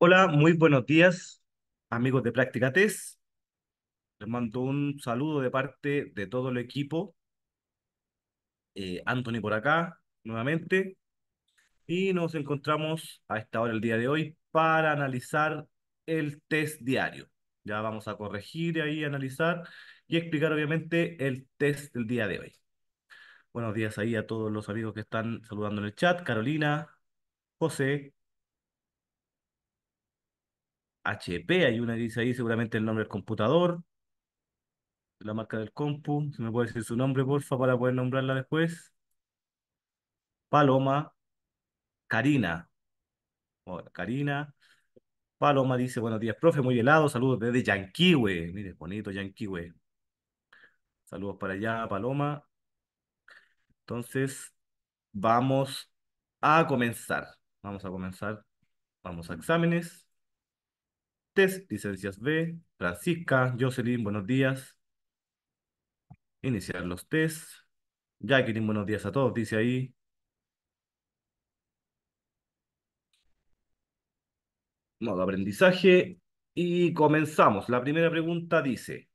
Hola, muy buenos días, amigos de Práctica Test. Les mando un saludo de parte de todo el equipo. Eh, Anthony por acá, nuevamente. Y nos encontramos a esta hora el día de hoy para analizar el test diario. Ya vamos a corregir ahí, analizar y explicar obviamente el test del día de hoy. Buenos días ahí a todos los amigos que están saludando en el chat. Carolina, José, HP, hay una que dice ahí seguramente el nombre del computador, la marca del compu, si me puede decir su nombre, porfa, para poder nombrarla después. Paloma, Karina. Karina. Paloma dice, buenos días, profe, muy helado, saludos desde Yanquiwe Mire, bonito Yanquiwe Saludos para allá, Paloma. Entonces, vamos a comenzar. Vamos a comenzar. Vamos a exámenes test, licencias B, Francisca, Jocelyn, buenos días. Iniciar los test. Jacqueline, buenos días a todos, dice ahí. Modo aprendizaje y comenzamos. La primera pregunta dice,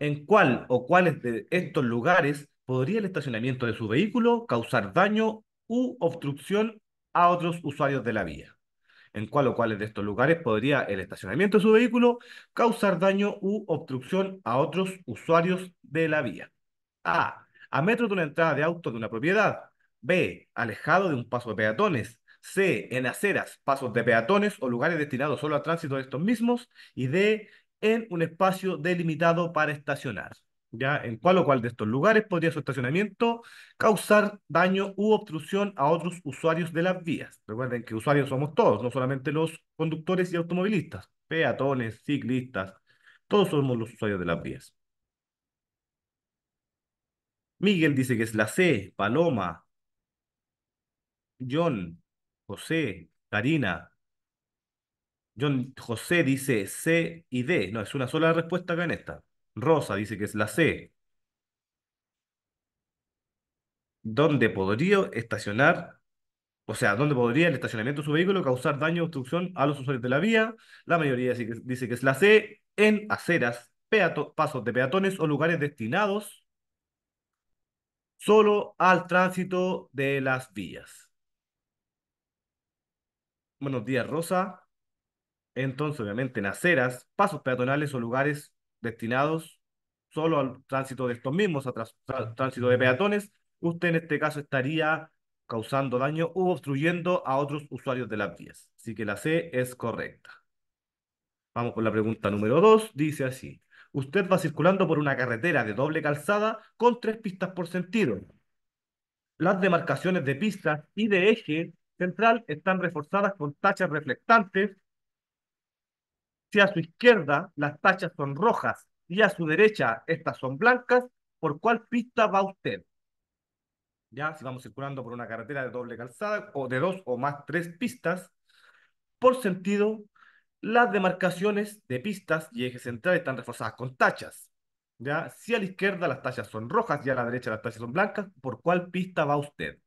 ¿en cuál o cuáles de estos lugares podría el estacionamiento de su vehículo causar daño u obstrucción a otros usuarios de la vía? en cuál o cuáles de estos lugares podría el estacionamiento de su vehículo causar daño u obstrucción a otros usuarios de la vía. A. A metros de una entrada de auto de una propiedad. B. Alejado de un paso de peatones. C. En aceras, pasos de peatones o lugares destinados solo a tránsito de estos mismos. Y D. En un espacio delimitado para estacionar ya en cuál o cuál de estos lugares podría su estacionamiento causar daño u obstrucción a otros usuarios de las vías. Recuerden que usuarios somos todos, no solamente los conductores y automovilistas, peatones, ciclistas, todos somos los usuarios de las vías. Miguel dice que es la C, Paloma, John, José, Karina. John José dice C y D. No, es una sola respuesta acá en esta. Rosa dice que es la C. ¿Dónde podría estacionar? O sea, ¿dónde podría el estacionamiento de su vehículo causar daño o obstrucción a los usuarios de la vía? La mayoría dice que, es la C. En aceras, pasos de peatones o lugares destinados solo al tránsito de las vías. Buenos días, Rosa. Entonces, obviamente, en aceras, pasos peatonales o lugares destinados solo al tránsito de estos mismos, al tránsito de peatones, usted en este caso estaría causando daño u obstruyendo a otros usuarios de las vías. Así que la C es correcta. Vamos con la pregunta número 2. Dice así. Usted va circulando por una carretera de doble calzada con tres pistas por sentido. Las demarcaciones de pista y de eje central están reforzadas con tachas reflectantes si a su izquierda las tachas son rojas y a su derecha estas son blancas, ¿por cuál pista va usted? Ya, si vamos circulando por una carretera de doble calzada o de dos o más tres pistas, por sentido, las demarcaciones de pistas y eje central están reforzadas con tachas. ¿Ya? Si a la izquierda las tachas son rojas y a la derecha las tachas son blancas, ¿por cuál pista va usted?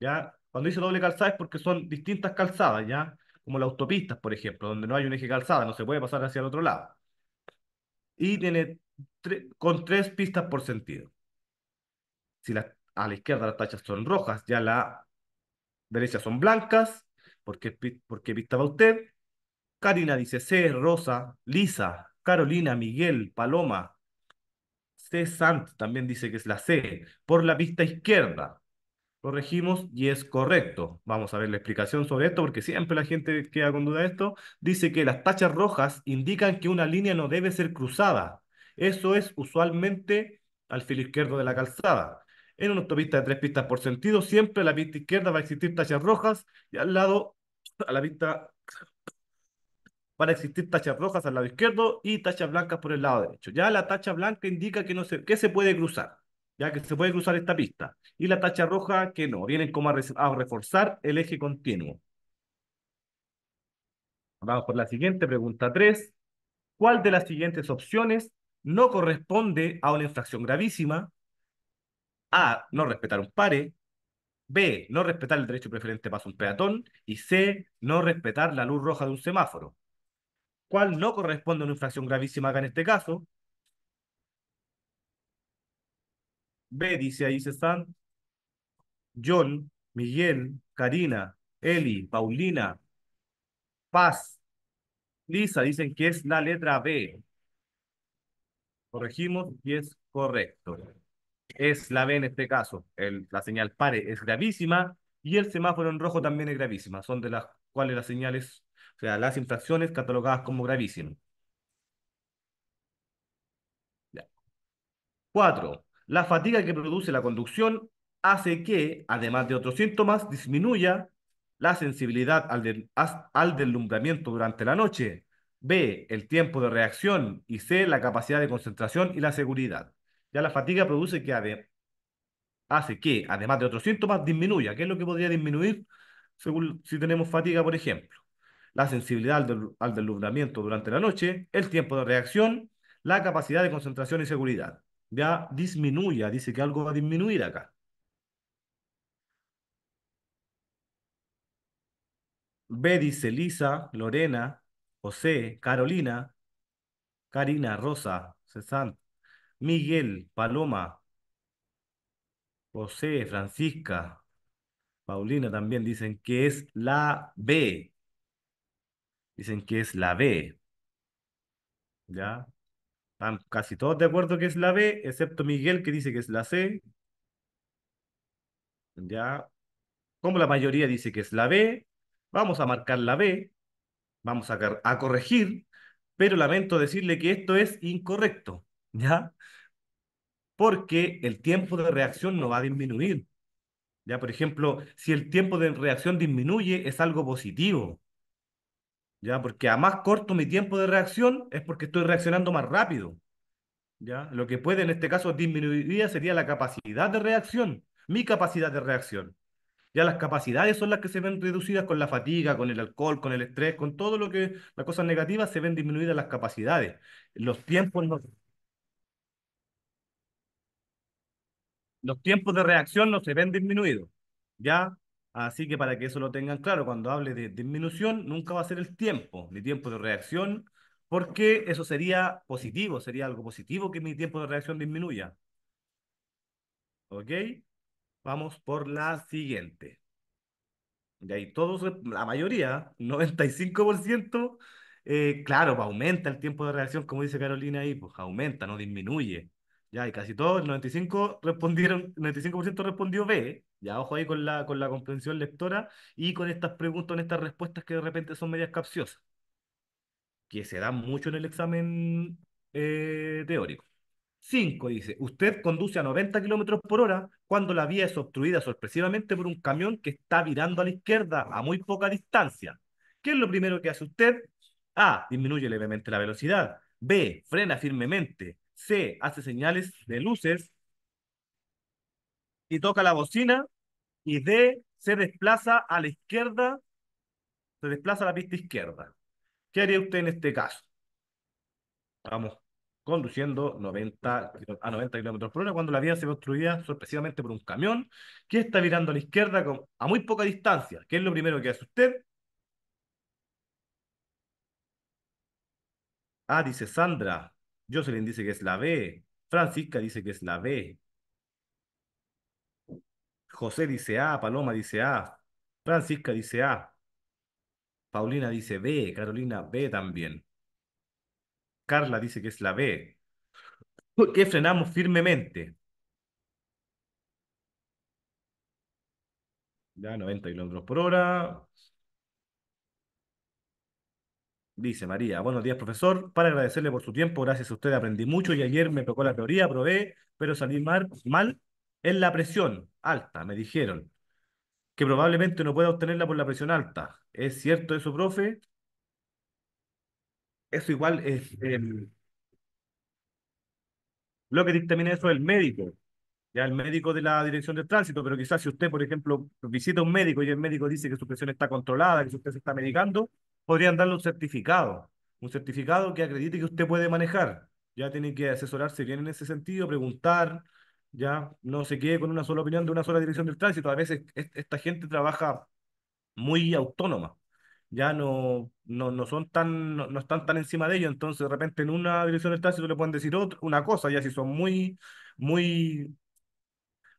¿Ya? Cuando dice doble calzada es porque son distintas calzadas, ¿ya? como las autopistas, por ejemplo, donde no hay un eje calzada, no se puede pasar hacia el otro lado. Y tiene con tres pistas por sentido. Si a la izquierda las tachas son rojas, ya las la derecha son blancas, porque, porque pista va usted. Karina dice C, Rosa, Lisa, Carolina, Miguel, Paloma, C. Sant también dice que es la C, por la pista izquierda corregimos y es correcto. Vamos a ver la explicación sobre esto porque siempre la gente queda con duda de esto. Dice que las tachas rojas indican que una línea no debe ser cruzada. Eso es usualmente al filo izquierdo de la calzada. En una autopista de tres pistas por sentido, siempre a la vista izquierda va a existir tachas rojas y al lado, a la pista, van a existir tachas rojas al lado izquierdo y tachas blancas por el lado derecho. Ya la tacha blanca indica que, no que se puede cruzar ya que se puede cruzar esta pista. Y la tacha roja que no, vienen como a, reforzar el eje continuo. Vamos por la siguiente, pregunta 3. ¿Cuál de las siguientes opciones no corresponde a una infracción gravísima? A. No respetar un pare. B. No respetar el derecho preferente paso un peatón. Y C. No respetar la luz roja de un semáforo. ¿Cuál no corresponde a una infracción gravísima acá en este caso? B dice, ahí se están. John, Miguel, Karina, Eli, Paulina, Paz, Lisa, dicen que es la letra B. Corregimos y es correcto. Es la B en este caso. El, la señal pare es gravísima y el semáforo en rojo también es gravísima. Son de las cuales las señales, o sea, las infracciones catalogadas como gravísimas. Cuatro. La fatiga que produce la conducción hace que, además de otros síntomas, disminuya la sensibilidad al, del, al deslumbramiento durante la noche, B, el tiempo de reacción y C, la capacidad de concentración y la seguridad. Ya la fatiga produce que hace que, además de otros síntomas, disminuya. ¿Qué es lo que podría disminuir según si tenemos fatiga, por ejemplo? La sensibilidad al, del, al deslumbramiento durante la noche, el tiempo de reacción, la capacidad de concentración y seguridad ya disminuya, dice que algo va a disminuir acá. B dice Lisa, Lorena, José, Carolina, Karina, Rosa, César, Miguel, Paloma, José, Francisca, Paulina también dicen que es la B. Dicen que es la B. ¿Ya? Están casi todos de acuerdo que es la B, excepto Miguel que dice que es la C. Ya, como la mayoría dice que es la B, vamos a marcar la B, vamos a, a corregir, pero lamento decirle que esto es incorrecto, ¿ya? Porque el tiempo de reacción no va a disminuir. Ya, por ejemplo, si el tiempo de reacción disminuye, es algo positivo. Porque a más corto mi tiempo de reacción es porque estoy reaccionando más rápido, ¿ya? Lo que puede en este caso disminuiría sería la capacidad de reacción, mi capacidad de reacción. Ya las capacidades son las que se ven reducidas con la fatiga, con el alcohol, con el estrés, con todo lo que, las cosas negativas, se ven disminuidas las capacidades. Los tiempos no, los tiempos de reacción no se ven disminuidos, ¿ya? Así que para que eso lo tengan claro, cuando hable de disminución, nunca va a ser el tiempo, ni tiempo de reacción, porque eso sería positivo, sería algo positivo que mi tiempo de reacción disminuya. ¿Ok? Vamos por la siguiente. Y ahí todos, la mayoría, 95%, eh, claro, pues aumenta el tiempo de reacción, como dice Carolina ahí, pues aumenta, no disminuye. Ya, y casi todos, el 95% respondieron, 95 respondió B, ya, ojo ahí con la, con la comprensión lectora y con estas preguntas, con estas respuestas que de repente son medias capciosas, que se dan mucho en el examen eh, teórico. 5 dice, usted conduce a 90 kilómetros por hora cuando la vía es obstruida sorpresivamente por un camión que está virando a la izquierda a muy poca distancia. ¿Qué es lo primero que hace usted? A. Disminuye levemente la velocidad. B. Frena firmemente. C. Hace señales de luces y toca la bocina y D se desplaza a la izquierda, se desplaza a la pista izquierda. ¿Qué haría usted en este caso? Vamos conduciendo 90, a 90 kilómetros por hora cuando la vía se construía sorpresivamente por un camión que está virando a la izquierda a muy poca distancia. ¿Qué es lo primero que hace usted? Ah, dice Sandra. Jocelyn dice que es la B. Francisca dice que es la B. José dice A, Paloma dice A, Francisca dice A, Paulina dice B, Carolina B también. Carla dice que es la B. qué frenamos firmemente. Ya, 90 kilómetros por hora. Dice María, buenos días profesor, para agradecerle por su tiempo, gracias a usted aprendí mucho y ayer me tocó la teoría, probé, pero salí mal, mal es la presión alta, me dijeron, que probablemente no pueda obtenerla por la presión alta. ¿Es cierto eso, profe? Eso igual es... Em, lo que dictamina eso es el médico, ya el médico de la dirección de tránsito, pero quizás si usted, por ejemplo, visita a un médico y el médico dice que su presión está controlada, que usted se está medicando, podrían darle un certificado, un certificado que acredite que usted puede manejar. Ya tiene que asesorarse bien en ese sentido, preguntar, ya no se quede con una sola opinión de una sola dirección del tránsito. A veces esta gente trabaja muy autónoma, ya no, no, son tan, no, están tan encima de ellos, entonces de repente en una dirección del tránsito le pueden decir una cosa, ya si son muy, muy,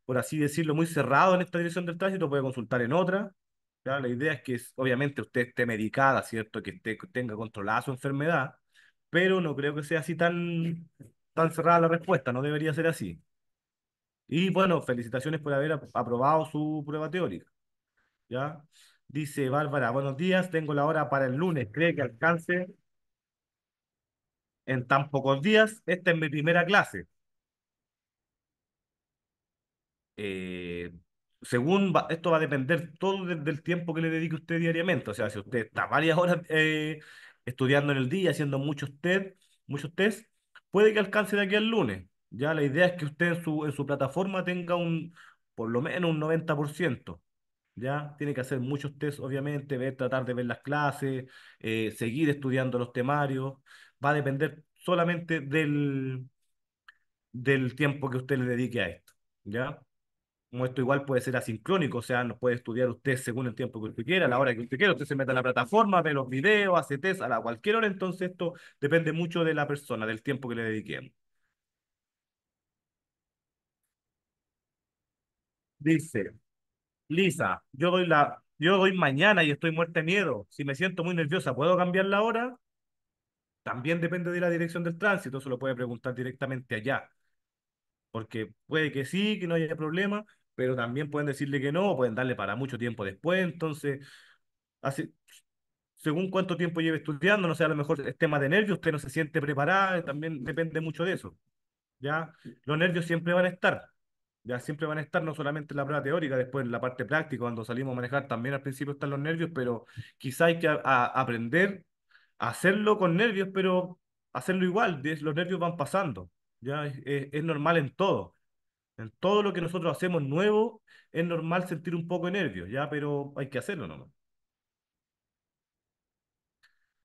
por así decirlo, muy cerrados en esta dirección del tránsito, puede consultar en otra. La idea es que obviamente usted esté medicada, ¿cierto? Que esté, tenga controlada su enfermedad, pero no creo que sea así tan, tan cerrada la respuesta, no debería ser así. Y bueno, felicitaciones por haber aprobado su prueba teórica. ¿Ya? Dice Bárbara, buenos días, tengo la hora para el lunes. ¿Cree que alcance en tan pocos días? Esta es mi primera clase. Eh, según esto va a depender todo del tiempo que le dedique usted diariamente. O sea, si usted está varias horas eh, estudiando en el día, haciendo muchos test, muchos test, puede que alcance de aquí al lunes la idea es que usted en su, en su plataforma tenga un, por lo menos un 90%. ¿ya? Tiene que hacer muchos tests, obviamente, ver, tratar de ver las clases, eh, seguir estudiando los temarios. Va a depender solamente del, del tiempo que usted le dedique a esto, ¿ya? Como esto igual puede ser asincrónico, o sea, nos puede estudiar usted según el tiempo que usted quiera, a la hora que usted quiera, usted se meta a la plataforma, ve los videos, hace test a la cualquier hora, entonces esto depende mucho de la persona, del tiempo que le dediquemos. Dice, Lisa, yo doy la, yo doy mañana y estoy muerta de miedo. Si me siento muy nerviosa, ¿puedo cambiar la hora? También depende de la dirección del tránsito, Se lo puede preguntar directamente allá. Porque puede que sí, que no haya problema, pero también pueden decirle que no, pueden darle para mucho tiempo después. Entonces, según cuánto tiempo lleve estudiando, no sé, a lo mejor es tema de nervios, usted no se siente preparada, también depende mucho de eso. ¿ya? Los nervios siempre van a estar, ya siempre van a estar no solamente en la prueba teórica, después en la parte práctica, cuando salimos a manejar también al principio están los nervios, pero quizá hay que aprender a hacerlo con nervios, pero hacerlo igual, los nervios van pasando, ya es, normal en todo. En todo lo que nosotros hacemos nuevo, es normal sentir un poco de nervios, ya, pero hay que hacerlo nomás.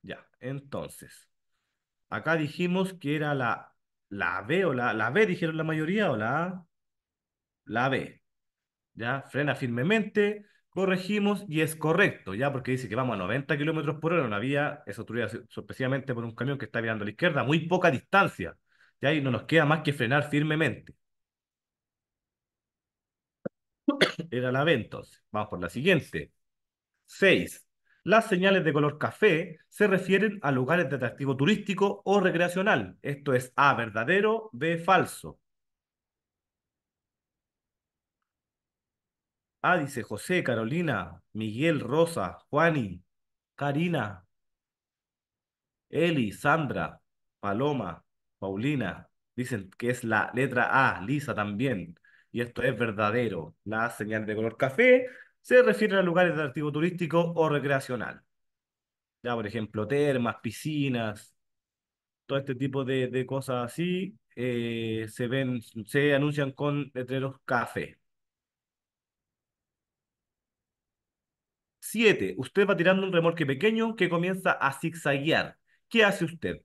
Ya, entonces, acá dijimos que era la, la B o la, la B, dijeron la mayoría, o la A la B. ¿Ya? Frena firmemente, corregimos y es correcto, ¿ya? Porque dice que vamos a 90 kilómetros por hora en una vía, es obstruida especialmente por un camión que está virando a la izquierda, muy poca distancia, ¿ya? ahí no nos queda más que frenar firmemente. Era la B entonces. Vamos por la siguiente. 6. Las señales de color café se refieren a lugares de atractivo turístico o recreacional. Esto es A verdadero, B falso. Ah, dice José, Carolina, Miguel, Rosa, Juani, Karina, Eli, Sandra, Paloma, Paulina. Dicen que es la letra A, Lisa también. Y esto es verdadero. La señal de color café se refiere a lugares de activo turístico o recreacional. Ya, por ejemplo, termas, piscinas, todo este tipo de, cosas así eh, se ven, se anuncian con letreros café. 7. Usted va tirando un remolque pequeño que comienza a zigzaguear. ¿Qué hace usted?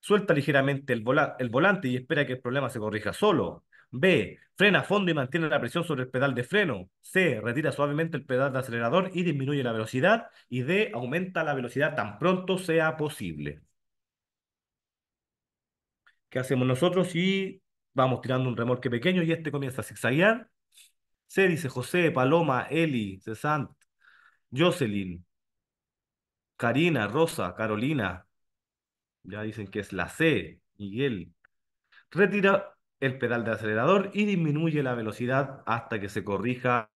Suelta ligeramente el, volante y espera que el problema se corrija solo. B. Frena a fondo y mantiene la presión sobre el pedal de freno. C. Retira suavemente el pedal de acelerador y disminuye la velocidad. Y D. Aumenta la velocidad tan pronto sea posible. ¿Qué hacemos nosotros? Y vamos tirando un remolque pequeño y este comienza a zigzaguear. C. Dice José, Paloma, Eli, César, Jocelyn, Karina, Rosa, Carolina, ya dicen que es la C, Miguel. Retira el pedal de acelerador y disminuye la velocidad hasta que se corrija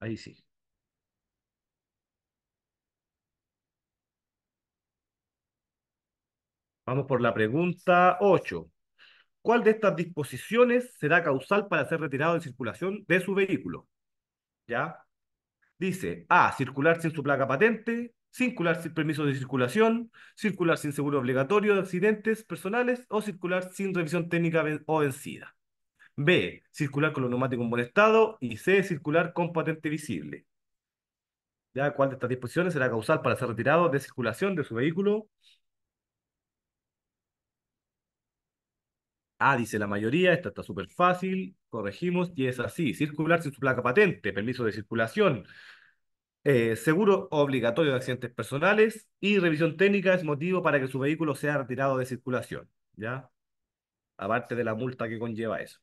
Ahí sí. Vamos por la pregunta 8. ¿Cuál de estas disposiciones será causal para ser retirado de circulación de su vehículo? ¿Ya? Dice A. Circular sin su placa patente. Circular sin permiso de circulación. Circular sin seguro obligatorio de accidentes personales. O circular sin revisión técnica o vencida. B. Circular con los neumáticos en buen estado. Y C. Circular con patente visible. ¿Ya? ¿Cuál de estas disposiciones será causal para ser retirado de circulación de su vehículo? Ah, dice la mayoría, esta está súper fácil, corregimos y es así. Circular sin su placa patente, permiso de circulación, eh, seguro obligatorio de accidentes personales y revisión técnica es motivo para que su vehículo sea retirado de circulación, ¿ya? Aparte de la multa que conlleva eso.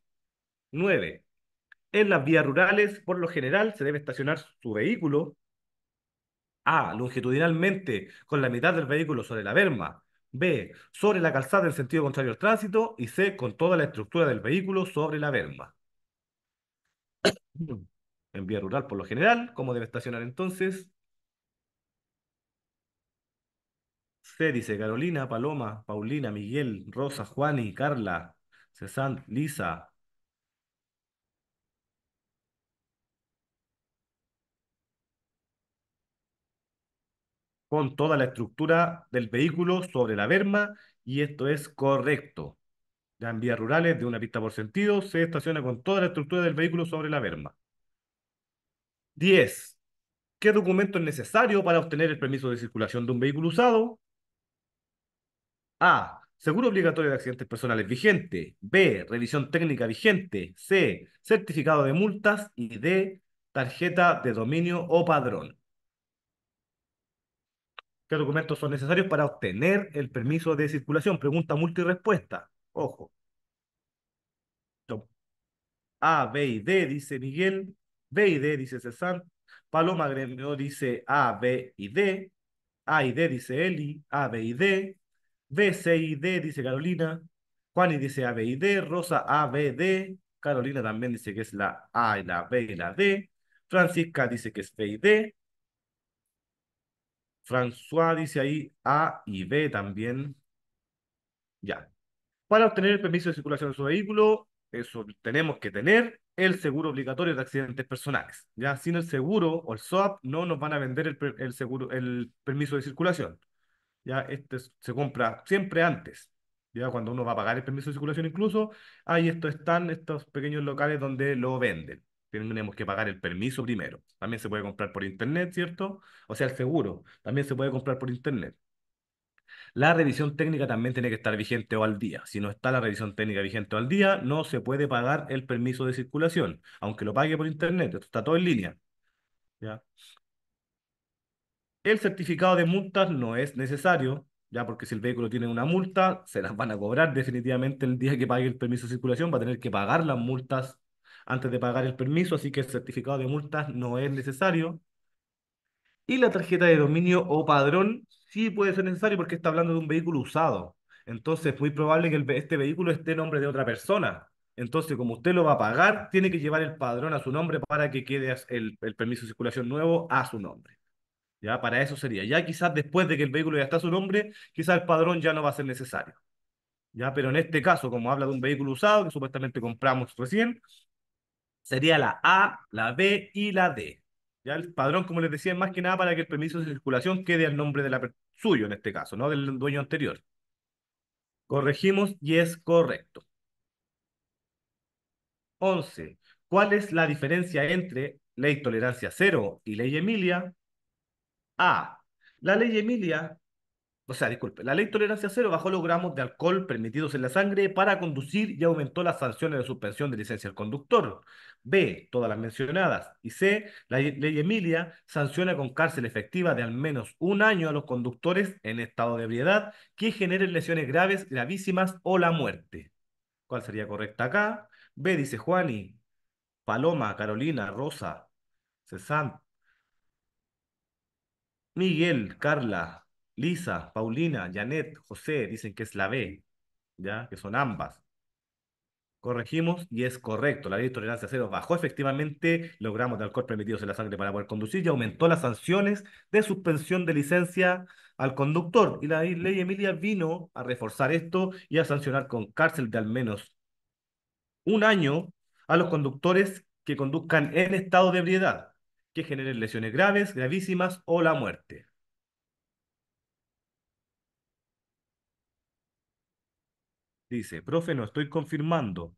Nueve, En las vías rurales, por lo general, se debe estacionar su vehículo A, longitudinalmente, con la mitad del vehículo sobre la berma. B. Sobre la calzada en sentido contrario al tránsito. Y C. Con toda la estructura del vehículo sobre la verma. En vía rural, por lo general, ¿cómo debe estacionar entonces? C. Dice Carolina, Paloma, Paulina, Miguel, Rosa, Juani, Carla, Cezanne, Lisa, con toda la estructura del vehículo sobre la berma y esto es correcto. Ya en vías rurales de una pista por sentido se estaciona con toda la estructura del vehículo sobre la berma. 10. ¿Qué documento es necesario para obtener el permiso de circulación de un vehículo usado? A. Seguro obligatorio de accidentes personales vigente. B. Revisión técnica vigente. C. Certificado de multas. Y D. Tarjeta de dominio o padrón. ¿Qué documentos son necesarios para obtener el permiso de circulación? Pregunta multirespuesta. Ojo. A, B y D, dice Miguel. B y D, dice César. Paloma Gremio dice A, B y D. A y D, dice Eli. A, B y D. B, C y D, dice Carolina. Juan y dice A, B y D. Rosa, A, B, D. Carolina también dice que es la A y la B y la D. Francisca dice que es B y D. François dice ahí A y B también. Ya. Para obtener el permiso de circulación de su vehículo, eso tenemos que tener el seguro obligatorio de accidentes personales. Ya sin el seguro o el SOAP no nos van a vender el, seguro, el permiso de circulación. Ya este se compra siempre antes. Ya cuando uno va a pagar el permiso de circulación incluso, ahí esto están estos pequeños locales donde lo venden tenemos que pagar el permiso primero. También se puede comprar por internet, ¿cierto? O sea, el seguro también se puede comprar por internet. La revisión técnica también tiene que estar vigente o al día. Si no está la revisión técnica vigente o al día, no se puede pagar el permiso de circulación, aunque lo pague por internet. Esto está todo en línea. ¿Ya? El certificado de multas no es necesario, ya porque si el vehículo tiene una multa, se las van a cobrar definitivamente el día que pague el permiso de circulación, va a tener que pagar las multas antes de pagar el permiso, así que el certificado de multas no es necesario. Y la tarjeta de dominio o padrón sí puede ser necesario porque está hablando de un vehículo usado. Entonces es muy probable que este vehículo esté en nombre de otra persona. Entonces, como usted lo va a pagar, tiene que llevar el padrón a su nombre para que quede el, el permiso de circulación nuevo a su nombre. Ya, para eso sería. Ya quizás después de que el vehículo ya está a su nombre, quizás el padrón ya no va a ser necesario. Ya, pero en este caso, como habla de un vehículo usado que supuestamente compramos recién, sería la A, la B y la D. Ya el padrón, como les decía, es más que nada para que el permiso de circulación quede al nombre de la suyo en este caso, no del dueño anterior. Corregimos y es correcto. 11. ¿Cuál es la diferencia entre ley tolerancia cero y ley Emilia? A. La ley Emilia o sea, disculpe, la ley tolerancia cero bajó los gramos de alcohol permitidos en la sangre para conducir y aumentó las sanciones de suspensión de licencia al conductor. B, todas las mencionadas. Y C, la ley Emilia sanciona con cárcel efectiva de al menos un año a los conductores en estado de ebriedad que generen lesiones graves, gravísimas o la muerte. ¿Cuál sería correcta acá? B, dice Juani, Paloma, Carolina, Rosa, César, Miguel, Carla, Lisa, Paulina, Janet, José, dicen que es la B, ¿ya? Que son ambas. Corregimos y es correcto. La ley de tolerancia cero bajó efectivamente logramos dar de alcohol permitidos en la sangre para poder conducir y aumentó las sanciones de suspensión de licencia al conductor. Y la ley Emilia vino a reforzar esto y a sancionar con cárcel de al menos un año a los conductores que conduzcan en estado de ebriedad, que generen lesiones graves, gravísimas o la muerte. Dice, profe, no estoy confirmando.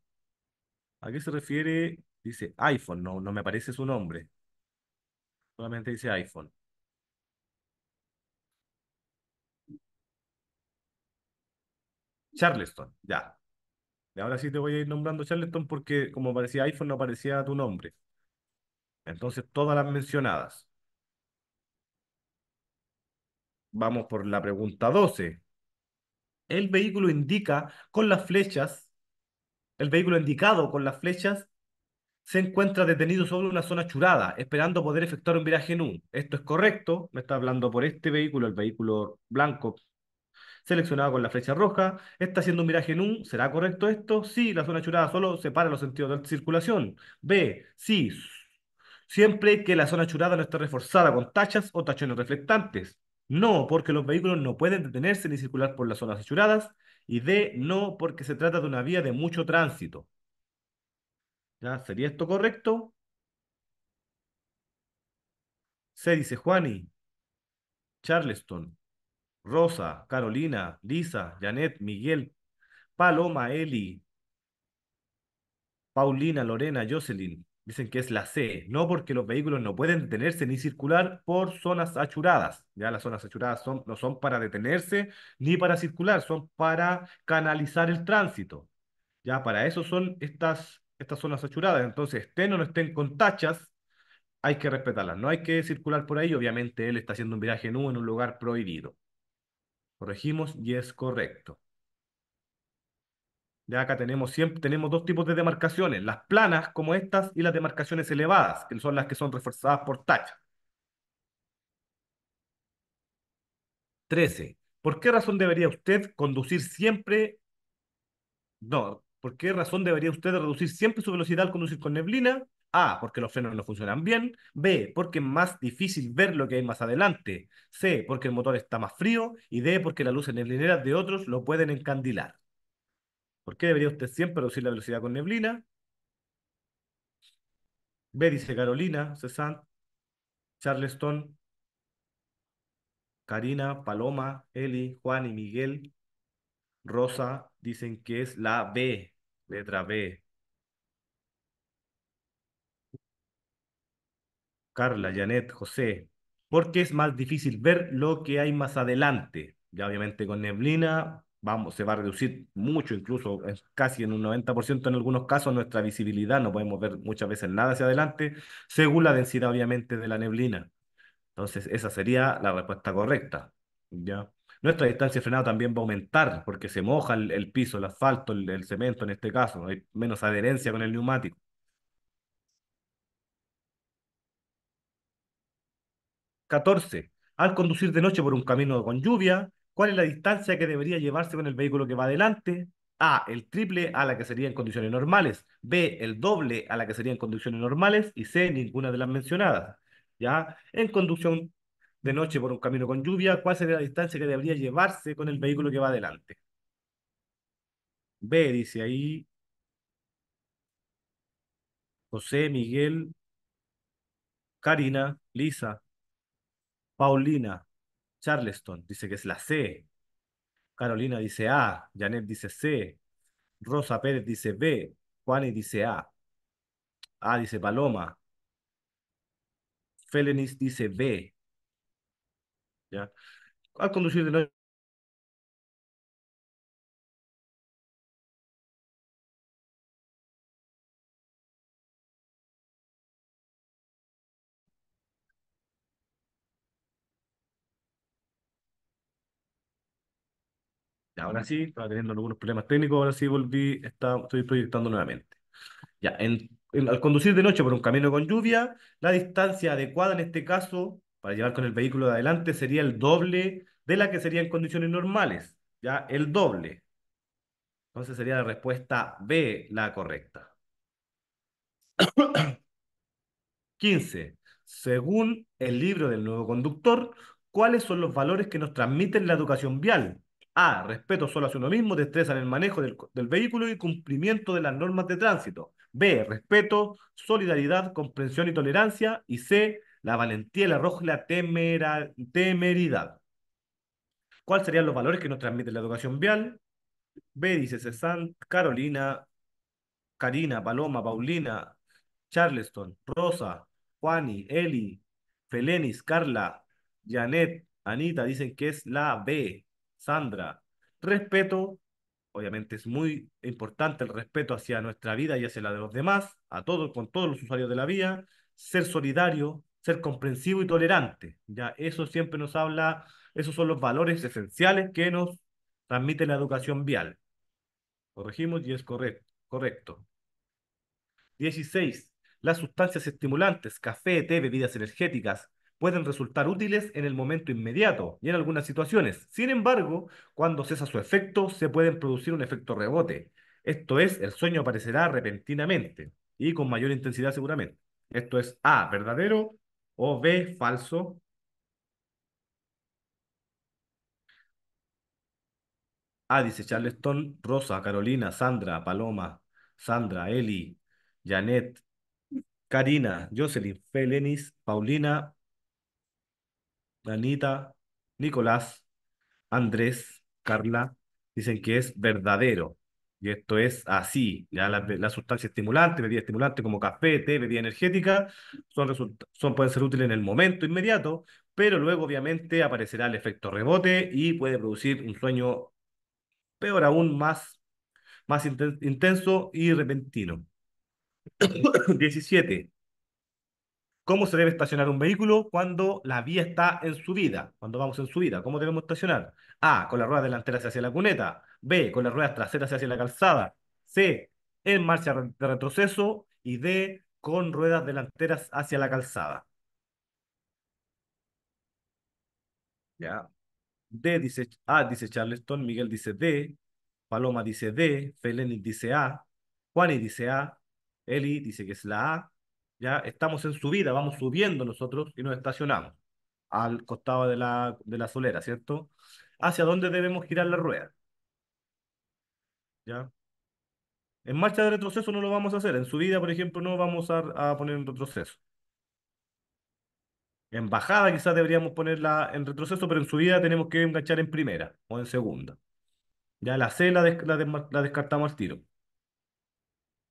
¿A qué se refiere? Dice iPhone, no, no me aparece su nombre. Solamente dice iPhone. Charleston, ya. Y ahora sí te voy a ir nombrando Charleston porque como parecía iPhone no aparecía tu nombre. Entonces todas las mencionadas. Vamos por la pregunta 12 el vehículo indica con las flechas, el vehículo indicado con las flechas se encuentra detenido sobre una zona churada, esperando poder efectuar un viraje en U. Esto es correcto, me está hablando por este vehículo, el vehículo blanco seleccionado con la flecha roja, está haciendo un viraje en U, ¿será correcto esto? Sí, la zona churada solo separa los sentidos de circulación. B, sí, siempre que la zona churada no esté reforzada con tachas o tachones reflectantes. No, porque los vehículos no pueden detenerse ni circular por las zonas aseguradas Y D, no, porque se trata de una vía de mucho tránsito. ¿Ya? ¿Sería esto correcto? Se dice Juani, Charleston, Rosa, Carolina, Lisa, Janet, Miguel, Paloma, Eli, Paulina, Lorena, Jocelyn, dicen que es la C, no porque los vehículos no pueden detenerse ni circular por zonas achuradas. Ya las zonas achuradas son, no son para detenerse ni para circular, son para canalizar el tránsito. Ya para eso son estas, estas zonas achuradas. Entonces, estén o no estén con tachas, hay que respetarlas. No hay que circular por ahí. Obviamente, él está haciendo un viraje en en un lugar prohibido. Corregimos y es correcto. Ya acá tenemos, dos tipos de demarcaciones, las planas como estas y las demarcaciones elevadas, que son las que son reforzadas por talla. 13. ¿Por qué razón debería usted conducir siempre... No, ¿por qué razón debería usted reducir siempre su velocidad al conducir con neblina? A, porque los frenos no funcionan bien. B, porque es más difícil ver lo que hay más adelante. C, porque el motor está más frío. Y D, porque las luces neblineras de otros lo pueden encandilar. ¿Por qué debería usted siempre reducir la velocidad con neblina? B dice Carolina, César, Charleston, Karina, Paloma, Eli, Juan y Miguel. Rosa dicen que es la B, letra B. Carla, Janet, José, porque es más difícil ver lo que hay más adelante. Ya obviamente con neblina vamos, se va a reducir mucho, incluso casi en un 90% en algunos casos nuestra visibilidad, no podemos ver muchas veces nada hacia adelante, según la densidad obviamente de la neblina. Entonces, esa sería la respuesta correcta. ¿ya? Nuestra distancia de frenado también va a aumentar porque se moja el, piso, el asfalto, el, cemento en este caso, hay menos adherencia con el neumático. 14. Al conducir de noche por un camino con lluvia, ¿Cuál es la distancia que debería llevarse con el vehículo que va adelante? A, el triple a la que sería en condiciones normales. B, el doble a la que sería en condiciones normales. Y C, ninguna de las mencionadas. ¿Ya? En conducción de noche por un camino con lluvia, ¿cuál sería la distancia que debería llevarse con el vehículo que va adelante? B, dice ahí. José, Miguel, Karina, Lisa, Paulina, Charleston dice que es la C. Carolina dice A. Janet dice C. Rosa Pérez dice B. Juani dice A. A dice Paloma. Felenis dice B. ¿Ya? Al conducir de nuevo? ahora sí, estaba teniendo algunos problemas técnicos, ahora sí volví, estoy proyectando nuevamente. Ya, al conducir de noche por un camino con lluvia, la distancia adecuada en este caso para llevar con el vehículo de adelante sería el doble de la que sería en condiciones normales, ya el doble. Entonces sería la respuesta B la correcta. 15. Según el libro del nuevo conductor, ¿cuáles son los valores que nos transmiten la educación vial? A. Respeto solo hacia uno mismo, destreza en el manejo del, vehículo y cumplimiento de las normas de tránsito. B. Respeto, solidaridad, comprensión y tolerancia. Y C. La valentía, la arrojo y la temera, temeridad. ¿Cuáles serían los valores que nos transmite la educación vial? B. Dice César, Carolina, Karina, Paloma, Paulina, Charleston, Rosa, Juani, Eli, Felenis, Carla, Janet, Anita, dicen que es la B. Sandra, respeto, obviamente es muy importante el respeto hacia nuestra vida y hacia la de los demás, a todos, con todos los usuarios de la vía, ser solidario, ser comprensivo y tolerante. Ya eso siempre nos habla, esos son los valores esenciales que nos transmite la educación vial. Corregimos y es correcto. correcto. 16. Las sustancias estimulantes, café, té, bebidas energéticas, pueden resultar útiles en el momento inmediato y en algunas situaciones. Sin embargo, cuando cesa su efecto, se puede producir un efecto rebote. Esto es, el sueño aparecerá repentinamente y con mayor intensidad seguramente. Esto es A, verdadero o B, falso. A, dice Charleston, Rosa, Carolina, Sandra, Paloma, Sandra, Eli, Janet, Karina, Jocelyn, Felenis, Paulina, Anita, Nicolás, Andrés, Carla, dicen que es verdadero. Y esto es así. Ya la, sustancia estimulante, bebida estimulante como café, té, bebida energética, son, pueden ser útiles en el momento inmediato, pero luego obviamente aparecerá el efecto rebote y puede producir un sueño peor aún, más, más intenso y repentino. 17. cómo se debe estacionar un vehículo cuando la vía está en subida, cuando vamos en subida, cómo debemos estacionar. A, con las ruedas delanteras hacia la cuneta, B, con las ruedas traseras hacia la calzada, C, en marcha de retroceso y D, con ruedas delanteras hacia la calzada. Ya. D dice A, dice Charleston, Miguel dice D, Paloma dice D, Felenis dice A, Juani dice A, Eli dice que es la A, ¿ya? Estamos en subida, vamos subiendo nosotros y nos estacionamos al costado de la, de la solera, ¿cierto? ¿Hacia dónde debemos girar la rueda? ¿Ya? En marcha de retroceso no lo vamos a hacer. En subida, por ejemplo, no vamos a, poner en retroceso. En bajada quizás deberíamos ponerla en retroceso, pero en subida tenemos que enganchar en primera o en segunda. Ya la C la descartamos al tiro.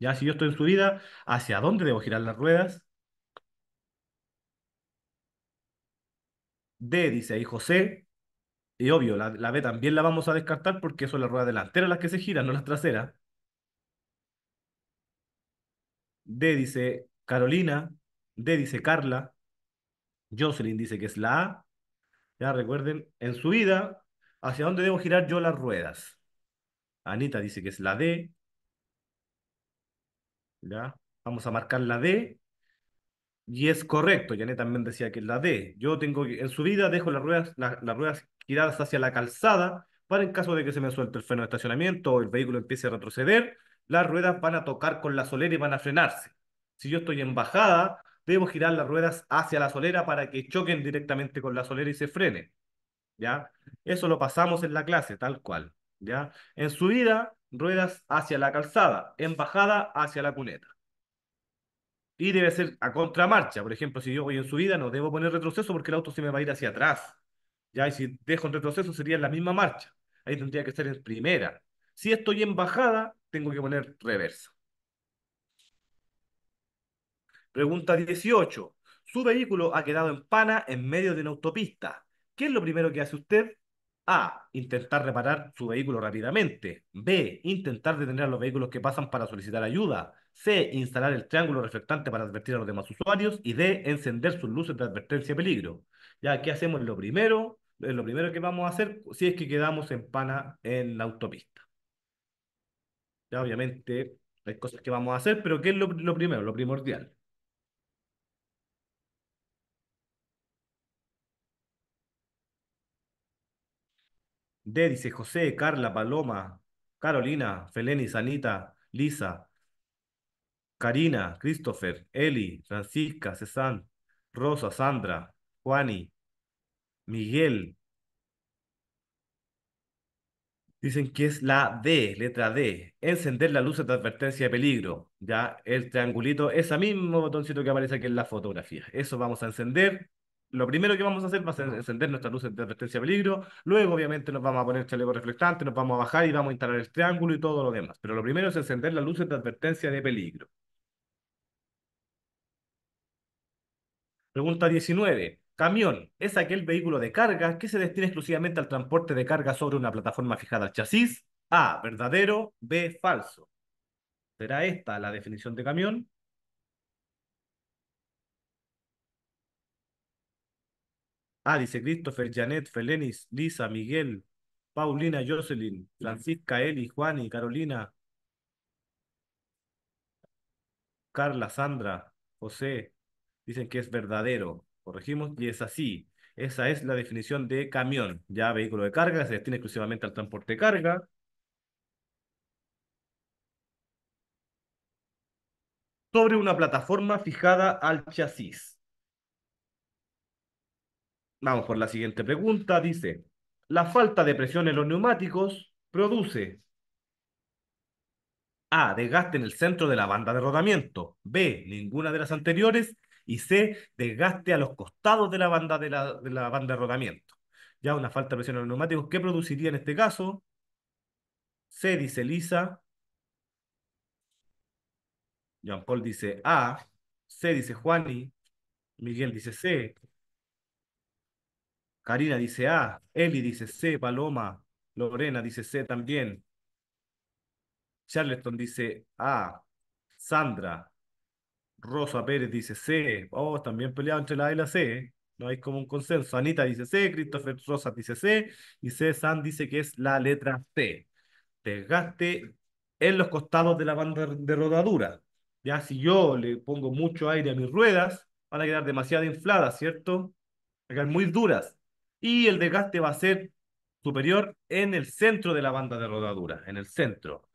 Ya si yo estoy en su vida ¿hacia dónde debo girar las ruedas? D, dice ahí José. Y obvio, la, la B también la vamos a descartar porque son las ruedas delanteras las que se giran, no las traseras. D dice Carolina, D dice Carla, Jocelyn dice que es la A. Ya recuerden, en su vida, ¿hacia dónde debo girar yo las ruedas? Anita dice que es la D, Vamos a marcar la D y es correcto. Janet también decía que es la D. Yo tengo que, en vida dejo las ruedas, las ruedas giradas hacia la calzada para en caso de que se me suelte el freno de estacionamiento o el vehículo empiece a retroceder, las ruedas van a tocar con la solera y van a frenarse. Si yo estoy en bajada, debo girar las ruedas hacia la solera para que choquen directamente con la solera y se frene. ¿Ya? Eso lo pasamos en la clase, tal cual. En subida, ruedas hacia la calzada, en bajada hacia la cuneta. Y debe ser a contramarcha. Por ejemplo, si yo voy en subida, no debo poner retroceso porque el auto se me va a ir hacia atrás. ¿ya? Y si dejo en retroceso, sería en la misma marcha. Ahí tendría que ser en primera. Si estoy en bajada, tengo que poner reversa. Pregunta 18. Su vehículo ha quedado en pana en medio de una autopista. ¿Qué es lo primero que hace usted? A. Intentar reparar su vehículo rápidamente. B. Intentar detener a los vehículos que pasan para solicitar ayuda. C. Instalar el triángulo reflectante para advertir a los demás usuarios. Y D. Encender sus luces de advertencia de peligro. Ya, ¿qué hacemos? Lo primero, eh, lo primero que vamos a hacer si es que quedamos en pana en la autopista. Ya, obviamente, hay cosas que vamos a hacer, pero ¿qué es lo primero, lo primordial? D dice José, Carla, Paloma, Carolina, Feleni, Sanita, Lisa, Karina, Christopher, Eli, Francisca, Cezanne, Rosa, Sandra, Juani, Miguel. Dicen que es la D, letra D. Encender la luz de advertencia de peligro. Ya el triangulito, ese mismo botoncito que aparece aquí en la fotografía. Eso vamos a encender lo primero que vamos a hacer va a ser encender nuestras luces de advertencia de peligro, luego obviamente nos vamos a poner chaleco reflectante, nos vamos a bajar y vamos a instalar el triángulo y todo lo demás. Pero lo primero es encender las luces de advertencia de peligro. Pregunta 19. Camión es aquel vehículo de carga que se destina exclusivamente al transporte de carga sobre una plataforma fijada al chasis. A. Verdadero. B. Falso. ¿Será esta la definición de camión? Ah, dice Christopher, Janet, Felenis, Lisa, Miguel, Paulina, Jocelyn, Francisca, Eli, Juani, Carolina, Carla, Sandra, José. Dicen que es verdadero. Corregimos y es así. Esa es la definición de camión. Ya vehículo de carga se destina exclusivamente al transporte de carga. Sobre una plataforma fijada al chasis. Vamos por la siguiente pregunta. Dice, ¿la falta de presión en los neumáticos produce A, desgaste en el centro de la banda de rodamiento, B, ninguna de las anteriores, y C, desgaste a los costados de la banda de la, de la banda de rodamiento? Ya una falta de presión en los neumáticos, ¿qué produciría en este caso? C, dice Lisa. Jean Paul dice A, C dice Juani, Miguel dice C, Karina dice A, Eli dice C, Paloma, Lorena dice C también. Charleston dice A, Sandra, Rosa Pérez dice C, oh, también peleado entre la A y la C, ¿eh? no hay como un consenso. Anita dice C, Christopher Rosa dice C y San dice que es la letra C. Desgaste en los costados de la banda de rodadura. Ya si yo le pongo mucho aire a mis ruedas, van a quedar demasiado infladas, ¿cierto? Van a quedar muy duras y el desgaste va a ser superior en el centro de la banda de rodadura, en el centro.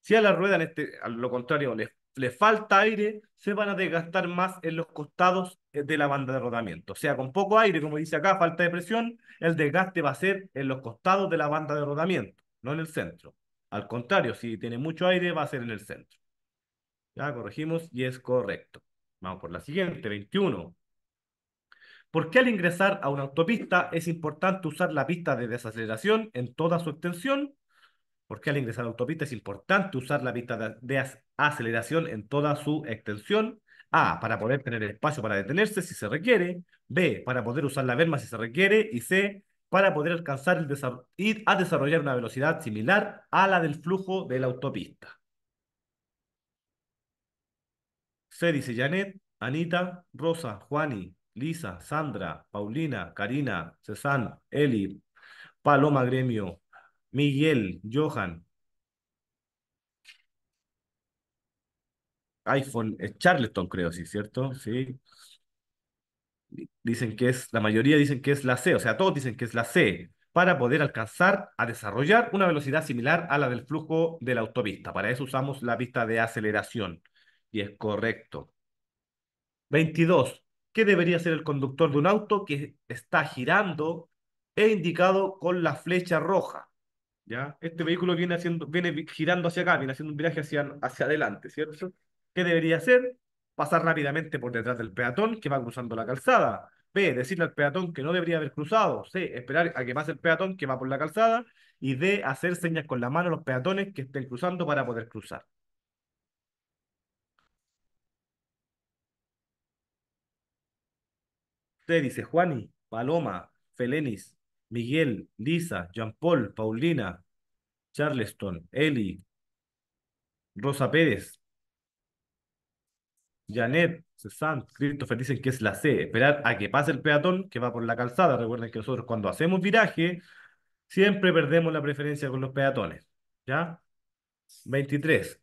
Si a la rueda, este, a lo contrario, le, le falta aire, se van a desgastar más en los costados eh, de la banda de rodamiento. O sea, con poco aire, como dice acá, falta de presión, el desgaste va a ser en los costados de la banda de rodamiento, no en el centro. Al contrario, si tiene mucho aire, va a ser en el centro. Ya corregimos y es correcto. Vamos por la siguiente, 21 por qué al ingresar a una autopista es importante usar la pista de desaceleración en toda su extensión, por qué al ingresar a la autopista es importante usar la pista de aceleración en toda su extensión, A, para poder tener espacio para detenerse si se requiere, B, para poder usar la verma si se requiere, y C, para poder alcanzar el ir a desarrollar una velocidad similar a la del flujo de la autopista. C dice Janet, Anita, Rosa, Juani, Lisa, Sandra, Paulina, Karina, Cezanne, Eli, Paloma Gremio, Miguel, Johan, iPhone, es Charleston, creo, sí, ¿cierto? Sí. Dicen que es, la mayoría dicen que es la C, o sea, todos dicen que es la C, para poder alcanzar a desarrollar una velocidad similar a la del flujo de la autopista. Para eso usamos la pista de aceleración. Y es correcto. 22 qué debería ser el conductor de un auto que está girando e indicado con la flecha roja. ¿ya? Este vehículo viene, haciendo, viene girando hacia acá, viene haciendo un viraje hacia, hacia adelante, ¿cierto? ¿Qué debería hacer? Pasar rápidamente por detrás del peatón que va cruzando la calzada. B, decirle al peatón que no debería haber cruzado. C, esperar a que pase el peatón que va por la calzada. Y D, hacer señas con la mano a los peatones que estén cruzando para poder cruzar. Usted dice Juani, Paloma, Felenis, Miguel, Lisa, Jean Paul, Paulina, Charleston, Eli, Rosa Pérez, Janet, César, Christopher dicen que es la C. Esperar a que pase el peatón que va por la calzada. Recuerden que nosotros cuando hacemos viraje siempre perdemos la preferencia con los peatones. ¿Ya? 23.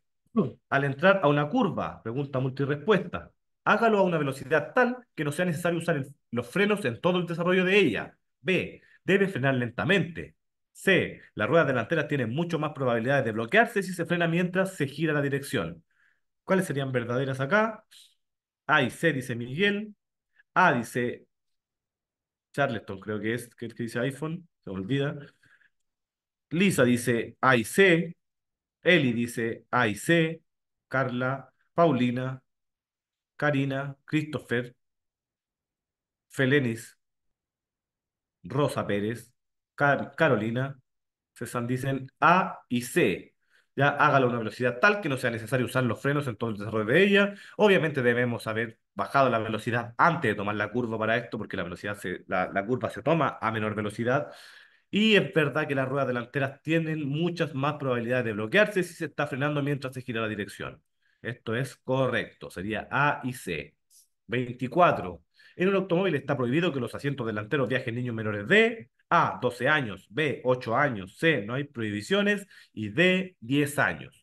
Al entrar a una curva, pregunta multirespuesta. Hágalo a una velocidad tal que no sea necesario usar los frenos en todo el desarrollo de ella. B. Debe frenar lentamente. C. Las ruedas delanteras tienen mucho más probabilidades de bloquearse si se frena mientras se gira la dirección. ¿Cuáles serían verdaderas acá? A y C dice Miguel. A dice Charleston, creo que es, que, que dice iPhone, se olvida. Lisa dice A y C. Eli dice A y C. Carla, Paulina, Karina, Christopher, Felenis, Rosa Pérez, Carolina, se dicen A y C. Ya hágalo a una velocidad tal que no sea necesario usar los frenos en todo el desarrollo de ella. Obviamente debemos haber bajado la velocidad antes de tomar la curva para esto, porque la, velocidad la curva se toma a menor velocidad. Y es verdad que las ruedas delanteras tienen muchas más probabilidades de bloquearse si se está frenando mientras se gira la dirección. Esto es correcto, sería A y C. 24. En un automóvil está prohibido que los asientos delanteros viajen niños menores de A, 12 años, B, 8 años, C, no hay prohibiciones y D, 10 años.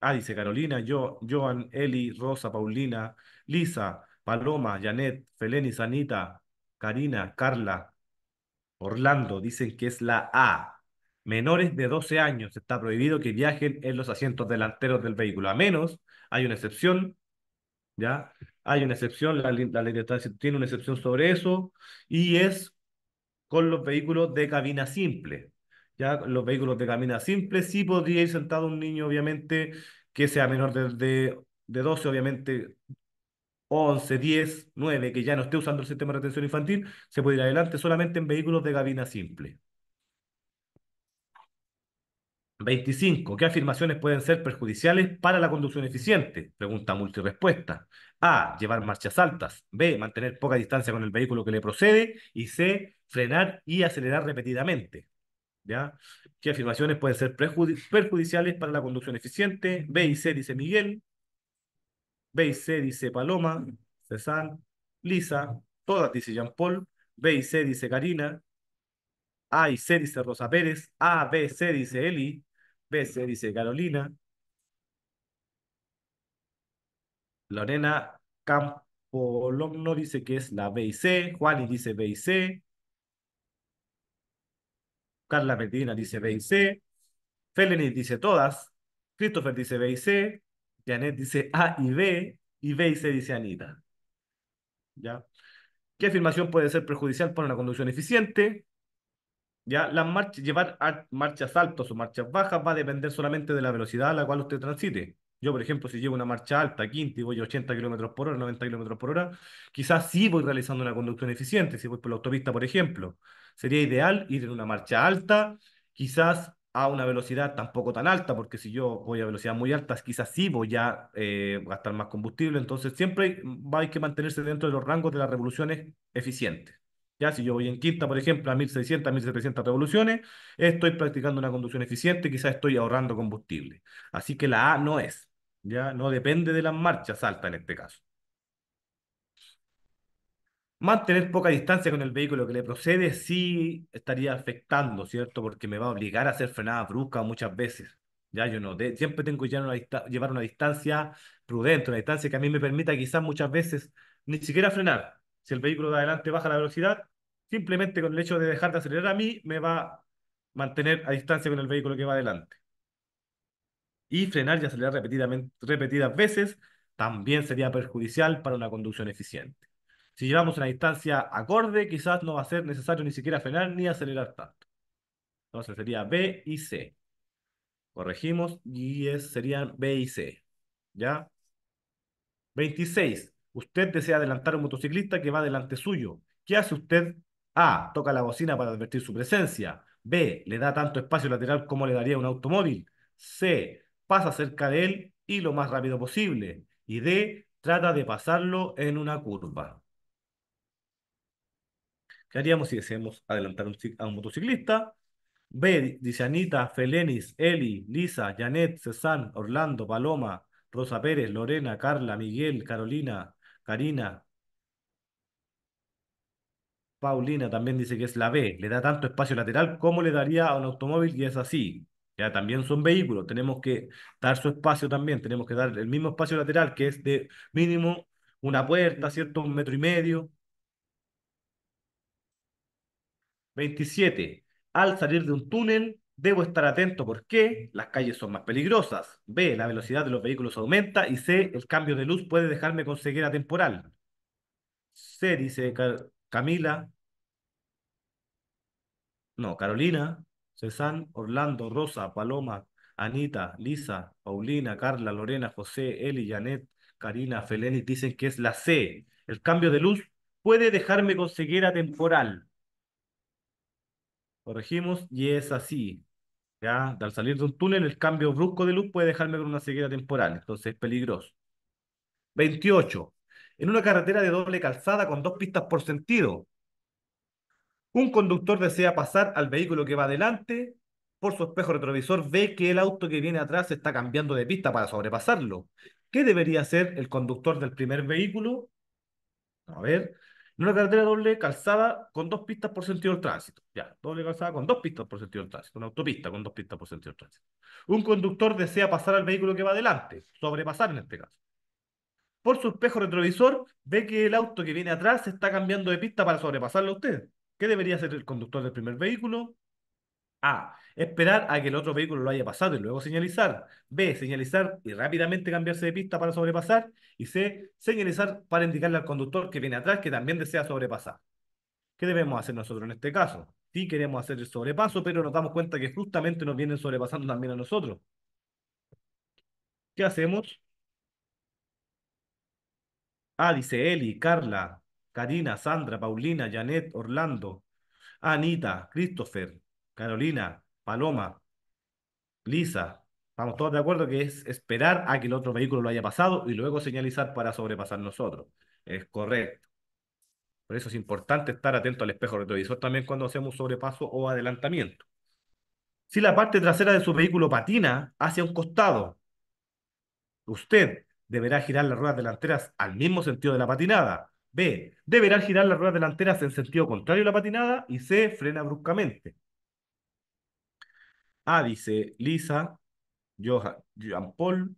A ah, dice Carolina, yo, Joan, Eli, Rosa, Paulina, Lisa, Paloma, Janet, Feleni, Sanita, Karina, Carla, Orlando, dicen que es la A menores de 12 años está prohibido que viajen en los asientos delanteros del vehículo, a menos, hay una excepción, ¿ya? Hay una excepción, la, ley de tránsito tiene una excepción sobre eso, y es con los vehículos de cabina simple. Ya los vehículos de cabina simple sí podría ir sentado un niño, obviamente, que sea menor de, de, de 12, obviamente 11, 10, 9, que ya no esté usando el sistema de retención infantil, se puede ir adelante solamente en vehículos de cabina simple. 25. ¿Qué afirmaciones pueden ser perjudiciales para la conducción eficiente? Pregunta multirespuesta. A. Llevar marchas altas. B. Mantener poca distancia con el vehículo que le procede. Y C. Frenar y acelerar repetidamente. ¿Ya? ¿Qué afirmaciones pueden ser perjudiciales para la conducción eficiente? B y C, dice Miguel. B y C, dice Paloma. César. Lisa. Todas, dice Jean-Paul. B y C, dice Karina. A y C, dice Rosa Pérez. A, B, C, dice Eli. BC dice Carolina, Lorena no dice que es la B y C, y dice B y C, Carla Medina dice B y C, Felenis dice todas, Christopher dice B y C, Janet dice A y B, y B y C dice Anita. ¿Ya? ¿Qué afirmación puede ser perjudicial para una conducción eficiente? Ya, las llevar marchas altas o marchas bajas va a depender solamente de la velocidad a la cual usted transite. Yo, por ejemplo, si llevo una marcha alta, quinta, y voy a 80 kilómetros por hora, 90 kilómetros por hora, quizás sí voy realizando una conducción eficiente, si voy por la autopista, por ejemplo. Sería ideal ir en una marcha alta, quizás a una velocidad tampoco tan alta, porque si yo voy a velocidad muy altas quizás sí voy a eh, gastar más combustible. Entonces, siempre hay que mantenerse dentro de los rangos de las revoluciones eficientes. Ya, si yo voy en quinta, por ejemplo, a 1600, 1700 revoluciones, estoy practicando una conducción eficiente, quizás estoy ahorrando combustible. Así que la A no es, ya no depende de las marchas altas en este caso. Mantener poca distancia con el vehículo que le procede sí estaría afectando, ¿cierto? Porque me va a obligar a hacer frenadas bruscas muchas veces. Ya yo no, siempre tengo que llevar una distancia prudente, una distancia que a mí me permita quizás muchas veces ni siquiera frenar. Si el vehículo de adelante baja la velocidad, simplemente con el hecho de dejar de acelerar a mí, me va a mantener a distancia con el vehículo que va adelante. Y frenar y acelerar repetidamente, repetidas veces también sería perjudicial para una conducción eficiente. Si llevamos una distancia acorde, quizás no va a ser necesario ni siquiera frenar ni acelerar tanto. Entonces sería B y C. Corregimos y serían B y C. ¿Ya? 26. Usted desea adelantar a un motociclista que va delante suyo. ¿Qué hace usted a. Toca la bocina para advertir su presencia. B. Le da tanto espacio lateral como le daría un automóvil. C. Pasa cerca de él y lo más rápido posible. Y D. Trata de pasarlo en una curva. ¿Qué haríamos si deseamos adelantar a un motociclista? B. Dice Anita, Felenis, Eli, Lisa, Janet, Cezanne, Orlando, Paloma, Rosa Pérez, Lorena, Carla, Miguel, Carolina, Karina, Paulina también dice que es la B, le da tanto espacio lateral como le daría a un automóvil y es así. Ya también son vehículos, tenemos que dar su espacio también, tenemos que dar el mismo espacio lateral que es de mínimo una puerta, ¿cierto? Un metro y medio. 27. Al salir de un túnel, debo estar atento porque las calles son más peligrosas. B. La velocidad de los vehículos aumenta. Y C. El cambio de luz puede dejarme con ceguera temporal. C. Dice Camila no, Carolina, César, Orlando, Rosa, Paloma, Anita, Lisa, Paulina, Carla, Lorena, José, Eli, Janet, Karina, Feleni, dicen que es la C. El cambio de luz puede dejarme con ceguera temporal. Corregimos y es así. ¿ya? Al salir de un túnel, el cambio brusco de luz puede dejarme con una ceguera temporal. Entonces es peligroso. 28. En una carretera de doble calzada con dos pistas por sentido, un conductor desea pasar al vehículo que va adelante, por su espejo retrovisor ve que el auto que viene atrás está cambiando de pista para sobrepasarlo. ¿Qué debería hacer el conductor del primer vehículo? A ver, en una carretera doble calzada con dos pistas por sentido del tránsito. Ya, doble calzada con dos pistas por sentido del tránsito. Una autopista con dos pistas por sentido del tránsito. Un conductor desea pasar al vehículo que va adelante, sobrepasar en este caso. Por su espejo retrovisor ve que el auto que viene atrás está cambiando de pista para sobrepasarlo a usted. ¿Qué debería hacer el conductor del primer vehículo? A. Esperar a que el otro vehículo lo haya pasado y luego señalizar. B. Señalizar y rápidamente cambiarse de pista para sobrepasar. Y C. Señalizar para indicarle al conductor que viene atrás que también desea sobrepasar. ¿Qué debemos hacer nosotros en este caso? Sí queremos hacer el sobrepaso, pero nos damos cuenta que justamente nos vienen sobrepasando también a nosotros. ¿Qué hacemos? A. dice Eli, Carla, Karina, Sandra, Paulina, Janet, Orlando, Anita, Christopher, Carolina, Paloma, Lisa. Estamos todos de acuerdo que es esperar a que el otro vehículo lo haya pasado y luego señalizar para sobrepasar nosotros. Es correcto. Por eso es importante estar atento al espejo retrovisor también cuando hacemos sobrepaso o adelantamiento. Si la parte trasera de su vehículo patina hacia un costado, usted deberá girar las ruedas delanteras al mismo sentido de la patinada B. Deberá girar las ruedas delanteras en sentido contrario a la patinada. Y C. Frena bruscamente. A dice Lisa, Johan, Jean Paul,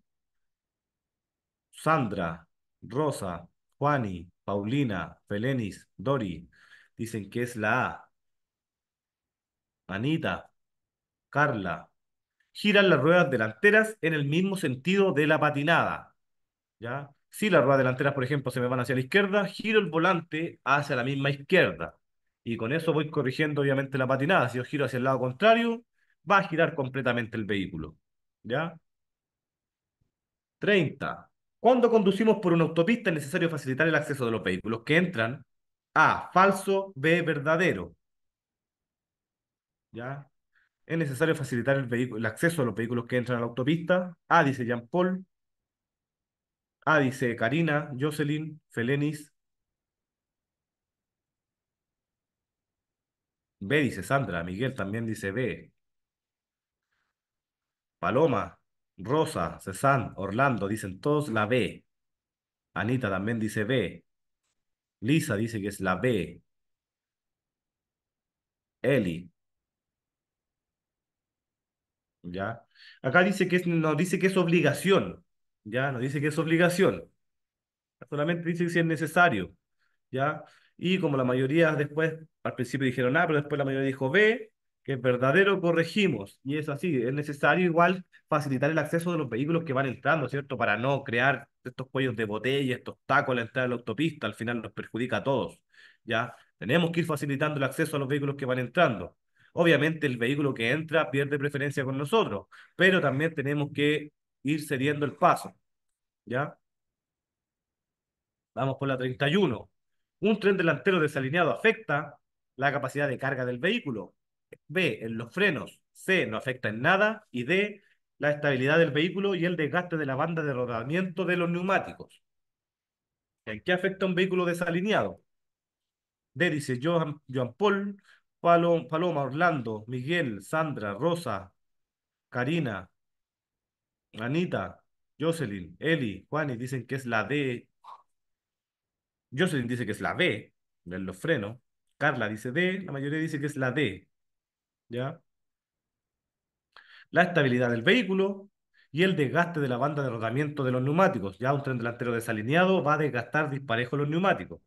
Sandra, Rosa, Juani, Paulina, Felenis, Dori. Dicen que es la A. Anita, Carla. Giran las ruedas delanteras en el mismo sentido de la patinada. ¿Ya? Si las ruedas delanteras, por ejemplo, se me van hacia la izquierda, giro el volante hacia la misma izquierda. Y con eso voy corrigiendo, obviamente, la patinada. Si yo giro hacia el lado contrario, va a girar completamente el vehículo. ¿Ya? 30. Cuando conducimos por una autopista es necesario facilitar el acceso de los vehículos que entran. A. Falso. B. Verdadero. ¿Ya? Es necesario facilitar el, el acceso de los vehículos que entran a la autopista. A. Dice Jean Paul. Ah, dice Karina, Jocelyn, Felenis. B, dice Sandra. Miguel también dice B. Paloma, Rosa, Cesán, Orlando, dicen todos la B. Anita también dice B. Lisa dice que es la B. Eli. ¿Ya? Acá dice que es, no dice que es obligación. Ya no dice que es obligación. Solamente dice que si es necesario. ¿Ya? Y como la mayoría después, al principio dijeron A, ah, pero después la mayoría dijo B, que es verdadero, corregimos. Y es así, es necesario igual facilitar el acceso de los vehículos que van entrando, ¿cierto? Para no crear estos cuellos de botella, estos tacos a la entrada de la autopista, al final nos perjudica a todos, ¿ya? Tenemos que ir facilitando el acceso a los vehículos que van entrando. Obviamente el vehículo que entra pierde preferencia con nosotros, pero también tenemos que ir cediendo el paso. ¿Ya? Vamos por la 31. Un tren delantero desalineado afecta la capacidad de carga del vehículo. B, en los frenos. C, no afecta en nada. Y D, la estabilidad del vehículo y el desgaste de la banda de rodamiento de los neumáticos. ¿En qué afecta un vehículo desalineado? D dice Joan, Paul, Paloma, Orlando, Miguel, Sandra, Rosa, Karina, Anita, Jocelyn, Eli, Juani dicen que es la D. Jocelyn dice que es la B, de los frenos. Carla dice D, la mayoría dice que es la D. ¿Ya? La estabilidad del vehículo y el desgaste de la banda de rodamiento de los neumáticos. Ya un tren delantero desalineado va a desgastar disparejo los neumáticos.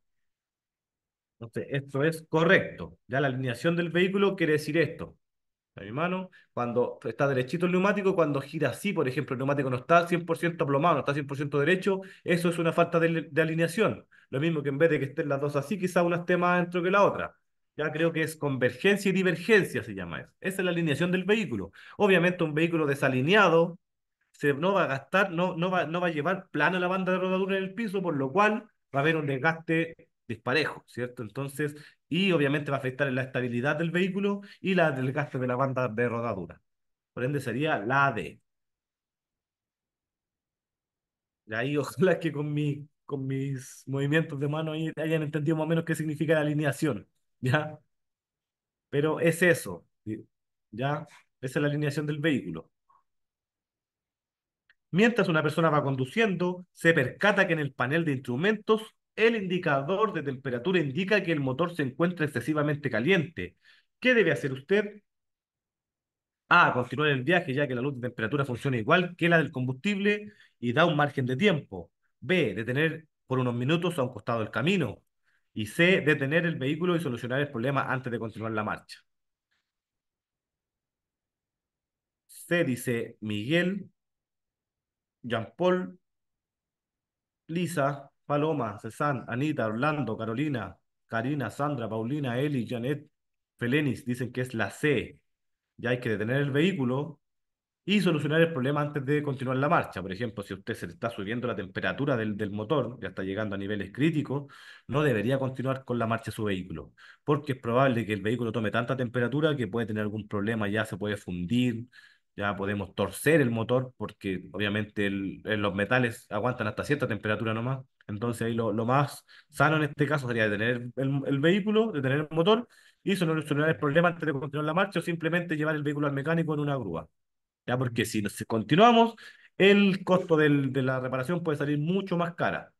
Entonces, esto es correcto. Ya la alineación del vehículo quiere decir esto a mi mano, cuando está derechito el neumático, cuando gira así, por ejemplo, el neumático no está 100% aplomado, no está 100% derecho, eso es una falta de, alineación. Lo mismo que en vez de que estén las dos así, quizá una esté más adentro que la otra. Ya creo que es convergencia y divergencia, se llama eso. Esa es la alineación del vehículo. Obviamente un vehículo desalineado se, no va a gastar, no, no, va, no va a llevar plana la banda de rodadura en el piso, por lo cual va a haber un desgaste disparejo, ¿cierto? Entonces, y obviamente va a afectar la estabilidad del vehículo y la del gasto de la banda de rodadura. Por ende, sería la D. Y ahí ojalá que con, mi, con mis movimientos de mano hayan entendido más o menos qué significa la alineación, ¿ya? Pero es eso, ¿ya? Esa es la alineación del vehículo. Mientras una persona va conduciendo, se percata que en el panel de instrumentos el indicador de temperatura indica que el motor se encuentra excesivamente caliente. ¿Qué debe hacer usted? A. Continuar el viaje ya que la luz de temperatura funciona igual que la del combustible y da un margen de tiempo. B. Detener por unos minutos a un costado del camino. Y C. Detener el vehículo y solucionar el problema antes de continuar la marcha. C. Dice Miguel, Jean-Paul, Lisa, Paloma, Cezanne, Anita, Orlando, Carolina, Karina, Sandra, Paulina, Eli, Janet, Felenis, dicen que es la C. Ya hay que detener el vehículo y solucionar el problema antes de continuar la marcha. Por ejemplo, si usted se está subiendo la temperatura del, del motor, ya está llegando a niveles críticos, no debería continuar con la marcha su vehículo, porque es probable que el vehículo tome tanta temperatura que puede tener algún problema, ya se puede fundir, ya podemos torcer el motor, porque obviamente eh, los metales aguantan hasta cierta temperatura nomás entonces ahí lo, más sano en este caso sería detener el, el vehículo, detener el motor y solucionar el problema antes de continuar la marcha o simplemente llevar el vehículo al mecánico en una grúa. ¿Ya? Porque si nos continuamos, el costo de la reparación puede salir mucho más cara.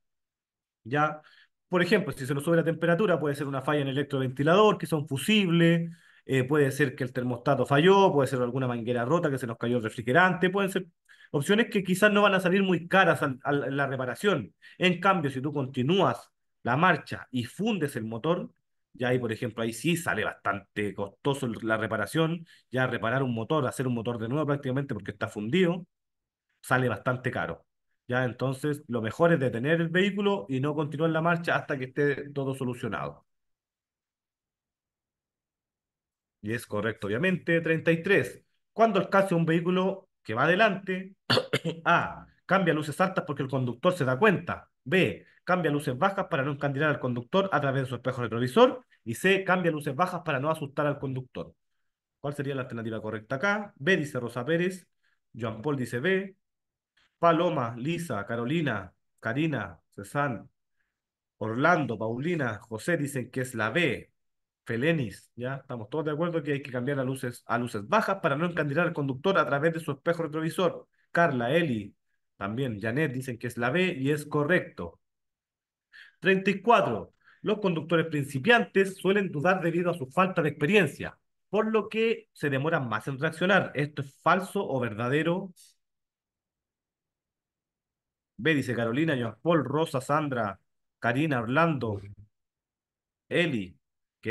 ¿Ya? Por ejemplo, si se nos sube la temperatura, puede ser una falla en el electroventilador, que son fusibles, eh, puede ser que el termostato falló, puede ser alguna manguera rota que se nos cayó el refrigerante, pueden ser opciones que quizás no van a salir muy caras la reparación. En cambio, si tú continúas la marcha y fundes el motor, ya ahí, por ejemplo, ahí sí sale bastante costoso la reparación, ya reparar un motor, hacer un motor de nuevo prácticamente porque está fundido, sale bastante caro. Ya entonces lo mejor es detener el vehículo y no continuar la marcha hasta que esté todo solucionado. Y es correcto, obviamente. 33. Cuando alcance un vehículo que va adelante, A, cambia luces altas porque el conductor se da cuenta, B, cambia luces bajas para no encandilar al conductor a través de su espejo retrovisor, y C, cambia luces bajas para no asustar al conductor. ¿Cuál sería la alternativa correcta acá? B, dice Rosa Pérez, Joan Paul dice B, Paloma, Lisa, Carolina, Karina, Cezanne, Orlando, Paulina, José dicen que es la B, Felenis, ¿ya? Estamos todos de acuerdo que hay que cambiar a luces, a luces bajas para no encandilar al conductor a través de su espejo retrovisor. Carla, Eli, también Janet dicen que es la B y es correcto. 34. Los conductores principiantes suelen dudar debido a su falta de experiencia, por lo que se demoran más en reaccionar. ¿Esto es falso o verdadero? B dice Carolina, Joan Paul, Rosa, Sandra, Karina, Orlando, Eli,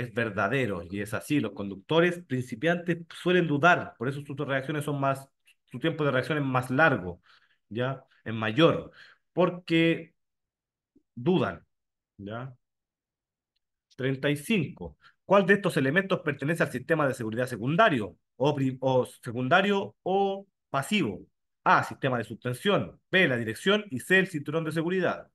es verdadero y es así. Los conductores principiantes suelen dudar, por eso sus reacciones son más, su tiempo de reacción es más largo, ¿ya? Es mayor, porque dudan, ¿ya? 35. ¿Cuál de estos elementos pertenece al sistema de seguridad secundario o, secundario o pasivo? A, sistema de suspensión, B, la dirección y C, el cinturón de seguridad.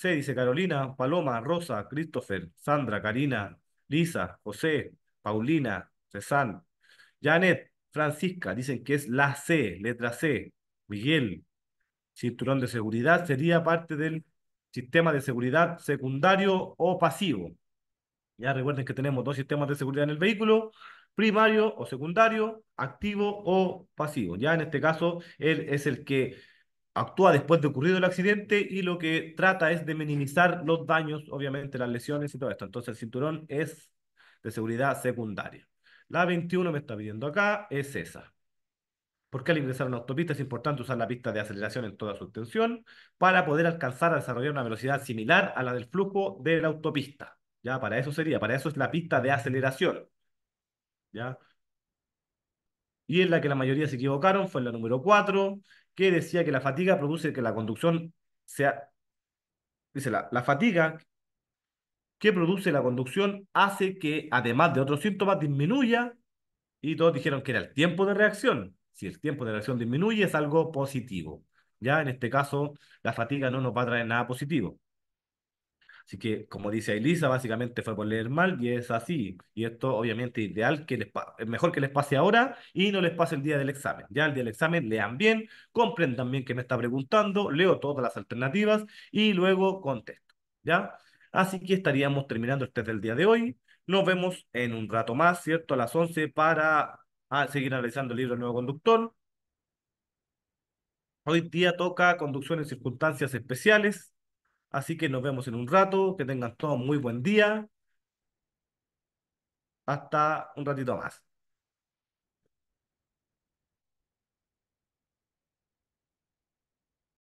C, dice Carolina, Paloma, Rosa, Christopher, Sandra, Karina, Lisa, José, Paulina, Cezanne, Janet, Francisca, dicen que es la C, letra C, Miguel, cinturón de seguridad, sería parte del sistema de seguridad secundario o pasivo. Ya recuerden que tenemos dos sistemas de seguridad en el vehículo, primario o secundario, activo o pasivo. Ya en este caso, él es el que actúa después de ocurrido el accidente y lo que trata es de minimizar los daños, obviamente las lesiones y todo esto. Entonces el cinturón es de seguridad secundaria. La 21 me está pidiendo acá es esa. Porque al ingresar a una autopista es importante usar la pista de aceleración en toda su extensión para poder alcanzar a desarrollar una velocidad similar a la del flujo de la autopista. Ya, para eso sería, para eso es la pista de aceleración. ¿Ya? Y en la que la mayoría se equivocaron fue en la número 4, que decía que la fatiga produce que la conducción sea... Dice, la, fatiga que produce la conducción hace que, además de otros síntomas, disminuya. Y todos dijeron que era el tiempo de reacción. Si el tiempo de reacción disminuye, es algo positivo. Ya en este caso, la fatiga no nos va a traer nada positivo. Así que, como dice Elisa, básicamente fue por leer mal y es así. Y esto, obviamente, ideal que les mejor que les pase ahora y no les pase el día del examen. Ya el día del examen lean bien, comprendan bien que me está preguntando, leo todas las alternativas y luego contesto. ¿Ya? Así que estaríamos terminando este test del día de hoy. Nos vemos en un rato más, ¿cierto? A las 11 para ah, seguir analizando el libro del Nuevo Conductor. Hoy día toca conducción en circunstancias especiales, Así que nos vemos en un rato, que tengan todos muy buen día. Hasta un ratito más.